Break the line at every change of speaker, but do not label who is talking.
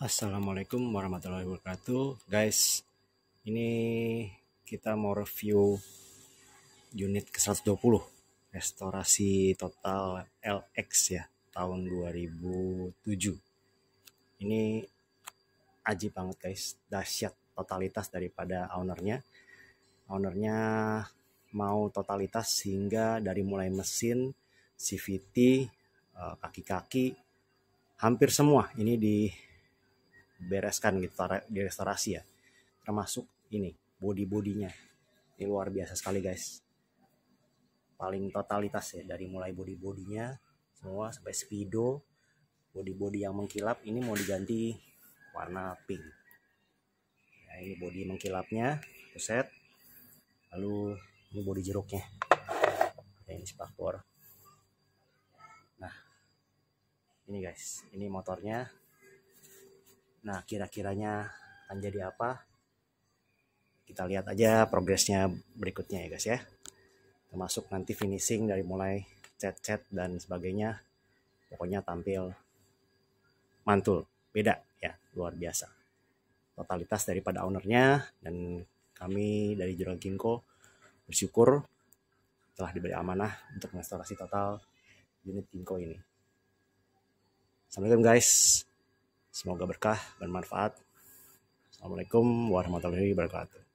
Assalamualaikum warahmatullahi wabarakatuh Guys Ini kita mau review Unit ke 120 Restorasi total LX ya Tahun 2007 Ini Aji banget guys Dahsyat totalitas daripada ownernya Ownernya Mau totalitas sehingga Dari mulai mesin CVT eh, Kaki-kaki Hampir semua ini di bereskan gitu di restorasi ya termasuk ini body bodinya ini luar biasa sekali guys paling totalitas ya dari mulai body bodinya semua sampai speedo body body yang mengkilap ini mau diganti warna pink nah, ini body mengkilapnya set lalu ini body jeruknya
nah, ini spakbor nah
ini guys ini motornya Nah, kira-kiranya akan jadi apa? Kita lihat aja progresnya berikutnya ya guys ya. Termasuk nanti finishing dari mulai cat-cat dan sebagainya. Pokoknya tampil mantul, beda ya, luar biasa. Totalitas daripada ownernya dan kami dari Jurang Ginko bersyukur telah diberi amanah untuk restorasi total unit Ginko ini. Assalamualaikum guys.
Semoga berkah dan manfaat. Assalamualaikum warahmatullahi wabarakatuh.